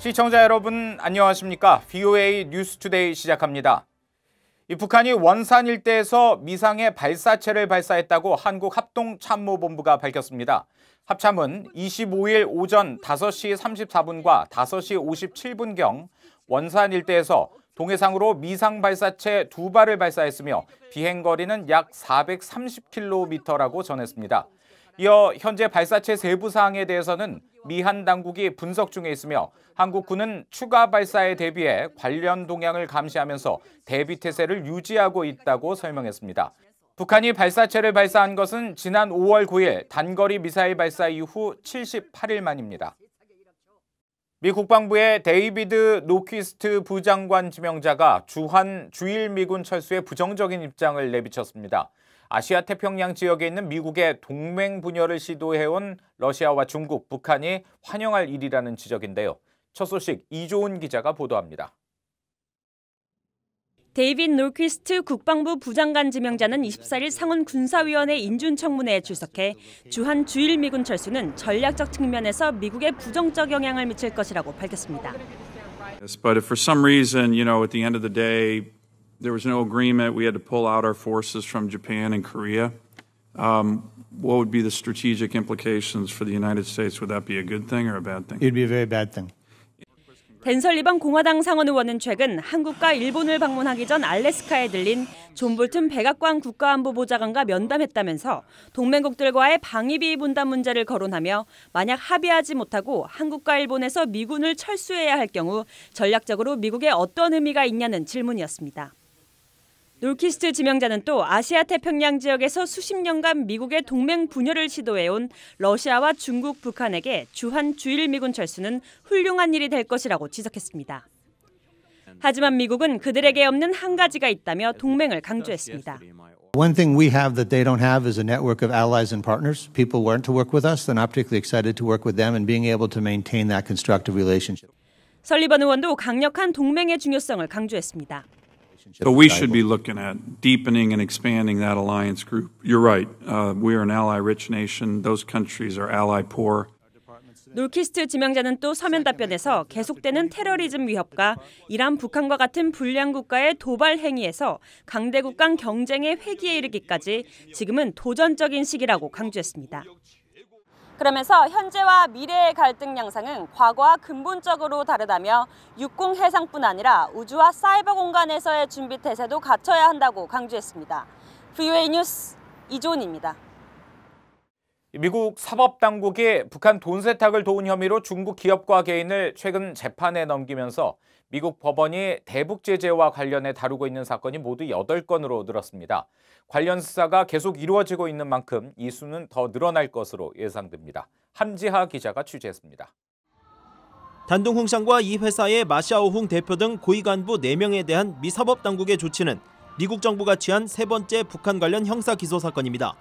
시청자 여러분 안녕하십니까? BOA 뉴스투데이 시작합니다. 북한이 원산 일대에서 미상의 발사체를 발사했다고 한국 합동참모본부가 밝혔습니다. 합참은 25일 오전 5시 34분과 5시 57분경 원산 일대에서 동해상으로 미상 발사체 두 발을 발사했으며 비행거리는 약 430km라고 전했습니다. 이어 현재 발사체 세부 사항에 대해서는 미한 당국이 분석 중에 있으며 한국군은 추가 발사에 대비해 관련 동향을 감시하면서 대비 태세를 유지하고 있다고 설명했습니다. 북한이 발사체를 발사한 것은 지난 5월 9일 단거리 미사일 발사 이후 78일 만입니다. 미 국방부의 데이비드 노퀴스트 부장관 지명자가 주한 주일 미군 철수에 부정적인 입장을 내비쳤습니다. 아시아 태평양 지역에 있는 미국의 동맹 분열을 시도해온 러시아와 중국, 북한이 환영할 일이라는 지적인데요. 첫 소식 이조은 기자가 보도합니다. 데이빗 놀퀴스트 국방부 부장관 지명자는 24일 상원 군사위원회 인준청문회에 출석해 주한 주일 미군 철수는 전략적 측면에서 미국에 부정적 영향을 미칠 것이라고 밝혔습니다. But if for some reason, you know, at the end of the day, there was no agreement. We had to pull out our forces from Japan and Korea. Um, what would be the strategic implications for the United States? Would that be a good thing or a bad thing? It'd be a very bad thing. 벤설리번 공화당 상원 의원은 최근 한국과 일본을 방문하기 전 알래스카에 들린 존 볼튼 백악관 국가안보보좌관과 면담했다면서 동맹국들과의 방위비 분담 문제를 거론하며 만약 합의하지 못하고 한국과 일본에서 미군을 철수해야 할 경우 전략적으로 미국에 어떤 의미가 있냐는 질문이었습니다. 놀키스트 지명자는 또 아시아 태평양 지역에서 수십 년간 미국의 동맹 분열을 시도해온 러시아와 중국, 북한에게 주한 주일미군 철수는 훌륭한 일이 될 것이라고 지적했습니다. 하지만 미국은 그들에게 없는 한 가지가 있다며 동맹을 강조했습니다. One thing we have that they don't have is a network of allies and partners. People want to work with us, then I'm particularly excited to work with them and being able to maintain that constructive relationship. 설리번 의원도 강력한 동맹의 중요성을 강조했습니다. relationship. So we should be looking at deepening and expanding that alliance group. You're right. Uh, we are an ally-rich nation. Those countries are ally-poor. 놀키스트 지명자는 또 서면 답변에서 계속되는 테러리즘 위협과 이란, 북한과 같은 불량 국가의 도발 행위에서 강대국 간 경쟁의 회기에 이르기까지 지금은 도전적인 시기라고 강조했습니다. 그러면서 현재와 미래의 갈등 양상은 과거와 근본적으로 다르다며 육공 해상뿐 아니라 우주와 사이버 공간에서의 준비 태세도 갖춰야 한다고 강조했습니다. VOA 뉴스 이조입니다 미국 사법당국이 북한 돈 세탁을 도운 혐의로 중국 기업과 개인을 최근 재판에 넘기면서 미국 법원이 대북 제재와 관련해 다루고 있는 사건이 모두 8건으로 늘었습니다. 관련 수사가 계속 이루어지고 있는 만큼 이 수는 더 늘어날 것으로 예상됩니다. 함지하 기자가 취재했습니다. 단둥홍상과 이 회사의 마샤오홍 대표 등 고위 간부 4명에 대한 미 사법당국의 조치는 미국 정부가 취한 세 번째 북한 관련 형사 기소 사건입니다.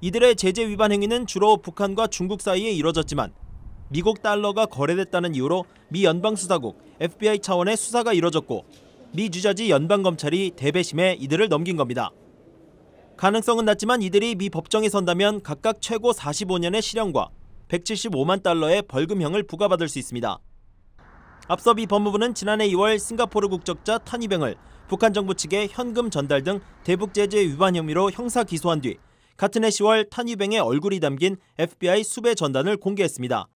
이들의 제재 위반 행위는 주로 북한과 중국 사이에 이뤄졌지만 미국 달러가 거래됐다는 이유로 미 연방수사국 FBI 차원의 수사가 이뤄졌고 미주저지 연방검찰이 대배심에 이들을 넘긴 겁니다. 가능성은 낮지만 이들이 미 법정에 선다면 각각 최고 45년의 실형과 175만 달러의 벌금형을 부과받을 수 있습니다. 앞서 미 법무부는 지난해 2월 싱가포르 국적자 탄이병을 북한 정부 측에 현금 전달 등 대북 제재 위반 혐의로 형사 기소한 뒤 같은 해 10월 탄위뱅의 얼굴이 담긴 FBI 수배 전단을 공개했습니다.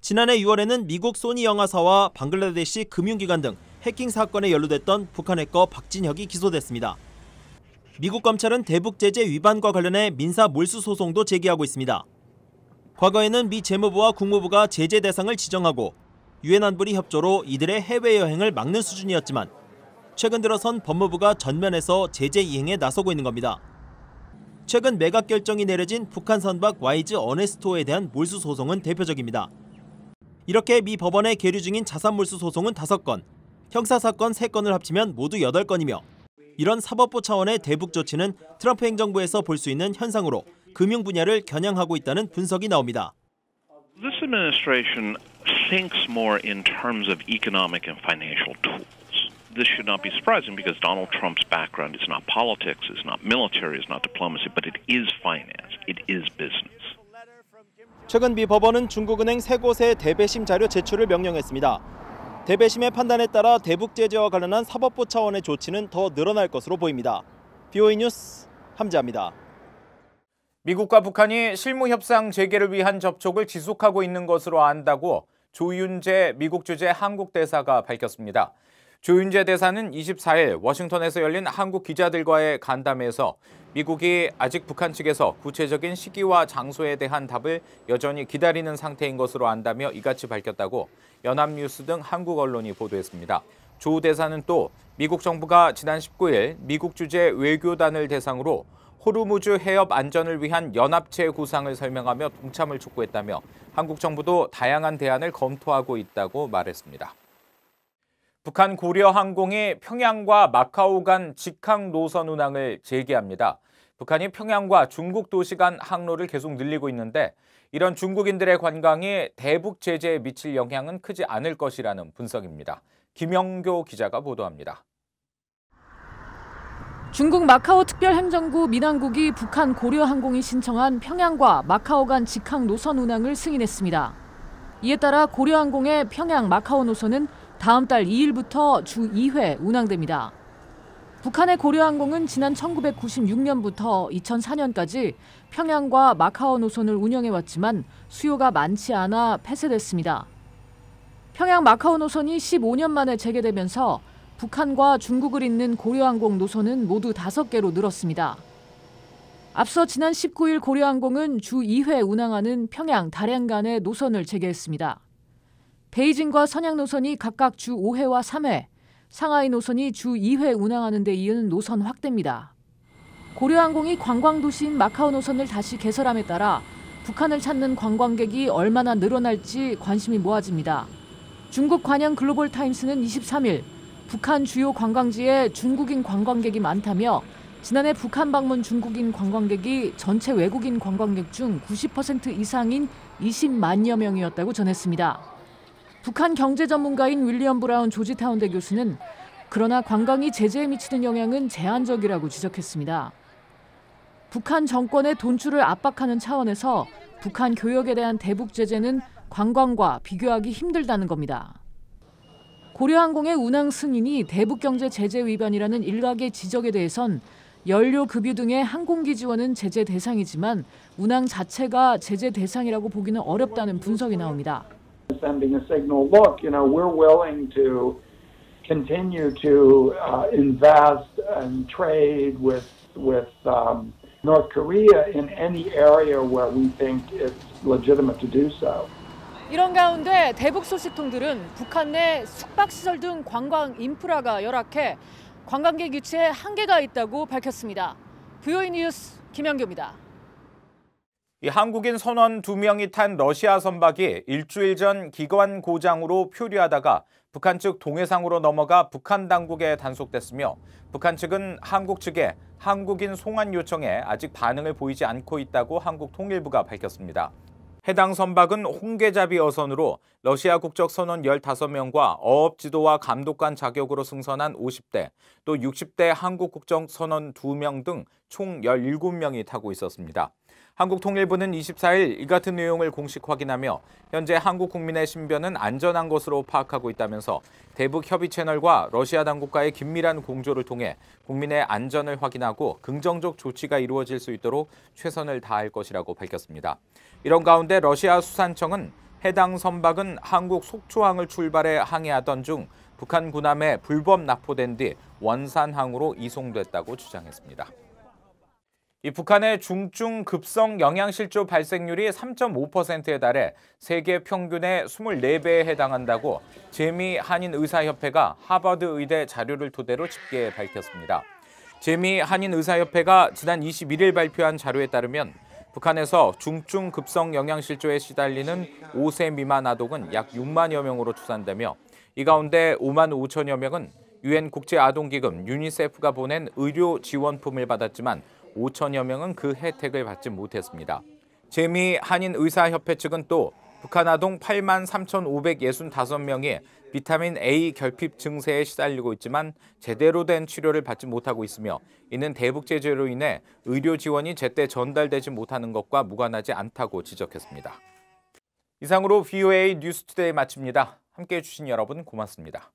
지난해 6월에는 미국 소니 영화사와 방글라데시 금융기관 등 해킹 사건에 연루됐던 북한 해커 박진혁이 기소됐습니다. 미국 검찰은 대북 제재 위반과 관련해 민사 몰수 소송도 제기하고 있습니다. 과거에는 미 재무부와 국무부가 제재 대상을 지정하고 유엔 안보리 협조로 이들의 해외 여행을 막는 수준이었지만 최근 들어선 법무부가 전면에서 제재 이행에 나서고 있는 겁니다. 최근 매각 결정이 내려진 북한 선박 와이즈 어네스토에 대한 몰수 소송은 대표적입니다. 이렇게 미 법원에 계류 중인 자산 몰수 소송은 5건, 형사 사건 3건을 합치면 모두 8건이며 이런 사법부 차원의 대북 조치는 트럼프 행정부에서 볼 수 있는 현상으로 금융 분야를 겨냥하고 있다는 분석이 나옵니다. This administration thinks more in terms of economic and financial tools. this should not be surprising because Donald Trump's background is not politics, is not military, is not diplomacy, but it is finance, it is business. 최근 미 법원은 중국은행 세 곳에 대배심 자료 제출을 명령했습니다. 대배심의 판단에 따라 대북 제재와 관련한 사법부 차원의 조치는 더 늘어날 것으로 보입니다. BOE 뉴스 함재합니다. 미국과 북한이 실무 협상 재개를 위한 접촉을 지속하고 있는 것으로 안다고 조윤재 미국 주재 한국 대사가 밝혔습니다. 조윤재 대사는 24일 워싱턴에서 열린 한국 기자들과의 간담회에서 미국이 아직 북한 측에서 구체적인 시기와 장소에 대한 답을 여전히 기다리는 상태인 것으로 안다며 이같이 밝혔다고 연합뉴스 등 한국 언론이 보도했습니다. 조 대사는 또 미국 정부가 지난 19일 미국 주재 외교단을 대상으로 호르무즈 해협 안전을 위한 연합체 구상을 설명하며 동참을 촉구했다며 한국 정부도 다양한 대안을 검토하고 있다고 말했습니다. 북한 고려항공이 평양과 마카오 간 직항 노선 운항을 재개합니다. 북한이 평양과 중국 도시 간 항로를 계속 늘리고 있는데 이런 중국인들의 관광이 대북 제재에 미칠 영향은 크지 않을 것이라는 분석입니다. 김영교 기자가 보도합니다. 중국 마카오 특별행정구 민항국이 북한 고려항공이 신청한 평양과 마카오 간 직항 노선 운항을 승인했습니다. 이에 따라 고려항공의 평양 마카오 노선은 다음 달 2일부터 주 2회 운항됩니다. 북한의 고려항공은 지난 1996년부터 2004년까지 평양과 마카오 노선을 운영해왔지만 수요가 많지 않아 폐쇄됐습니다. 평양 마카오 노선이 15년 만에 재개되면서 북한과 중국을 잇는 고려항공 노선은 모두 5개로 늘었습니다. 앞서 지난 19일 고려항공은 주 2회 운항하는 평양 다량 간의 노선을 재개했습니다. 베이징과 선양 노선이 각각 주 5회와 3회, 상하이 노선이 주 2회 운항하는 데 이은 노선 확대입니다. 고려항공이 관광 도시인 마카오 노선을 다시 개설함에 따라 북한을 찾는 관광객이 얼마나 늘어날지 관심이 모아집니다. 중국 관영 글로벌 타임스는 23일 북한 주요 관광지에 중국인 관광객이 많다며 지난해 북한 방문 중국인 관광객이 전체 외국인 관광객 중 90% 이상인 20만여 명이었다고 전했습니다. 북한 경제 전문가인 윌리엄 브라운 조지타운대 교수는 그러나 관광이 제재에 미치는 영향은 제한적이라고 지적했습니다. 북한 정권의 돈줄을 압박하는 차원에서 북한 교역에 대한 대북 제재는 관광과 비교하기 힘들다는 겁니다. 고려항공의 운항 승인이 대북 경제 제재 위반이라는 일각의 지적에 대해선 연료 급유 등의 항공기 지원은 제재 대상이지만 운항 자체가 제재 대상이라고 보기는 어렵다는 분석이 나옵니다. sending a signal look, you know, we're willing to continue to uh, invest and trade with, with um, North Korea in any area where we think it's legitimate to do so. 이런 가운데 대북 소식통들은 북한 내 숙박시설 등 관광 인프라가 열악해 관광객 유치에 한계가 있다고 밝혔습니다. 부요인 뉴스 김현규입니다. 한국인 선원 두명이탄 러시아 선박이 일주일 전 기관 고장으로 표류하다가 북한 측 동해상으로 넘어가 북한 당국에 단속됐으며 북한 측은 한국 측에 한국인 송환 요청에 아직 반응을 보이지 않고 있다고 한국 통일부가 밝혔습니다. 해당 선박은 홍계잡이 어선으로 러시아 국적 선원 15명과 어업 지도와 감독관 자격으로 승선한 50대, 또 60대 한국 국적 선원 2명 등총 17명이 타고 있었습니다. 한국통일부는 24일 이 같은 내용을 공식 확인하며 현재 한국 국민의 신변은 안전한 것으로 파악하고 있다면서 대북 협의 채널과 러시아 당국과의 긴밀한 공조를 통해 국민의 안전을 확인하고 긍정적 조치가 이루어질 수 있도록 최선을 다할 것이라고 밝혔습니다. 이런 가운데 러시아 수산청은 해당 선박은 한국 속초항을 출발해 항해하던 중 북한 군함에 불법 납포된 뒤 원산항으로 이송됐다고 주장했습니다. 이 북한의 중증 급성 영양실조 발생률이 3.5%에 달해 세계 평균의 24배에 해당한다고 제미 한인 의사협회가 하버드 의대 자료를 토대로 집계 밝혔습니다. 제미 한인 의사협회가 지난 21일 발표한 자료에 따르면 북한에서 중증 급성 영양실조에 시달리는 5세 미만 아동은 약 6만여 명으로 추산되며 이 가운데 5만 5천여 명은 유엔 국제아동기금 유니세프가 보낸 의료 지원품을 받았지만 5천여 명은 그 혜택을 받지 못했습니다. 재미 한인의사협회 측은 또 북한 아동 8만 3,565명이 비타민 A 결핍 증세에 시달리고 있지만 제대로 된 치료를 받지 못하고 있으며 이는 대북 제재로 인해 의료 지원이 제때 전달되지 못하는 것과 무관하지 않다고 지적했습니다. 이상으로 VOA 뉴스투데이 마칩니다. 함께해 주신 여러분 고맙습니다.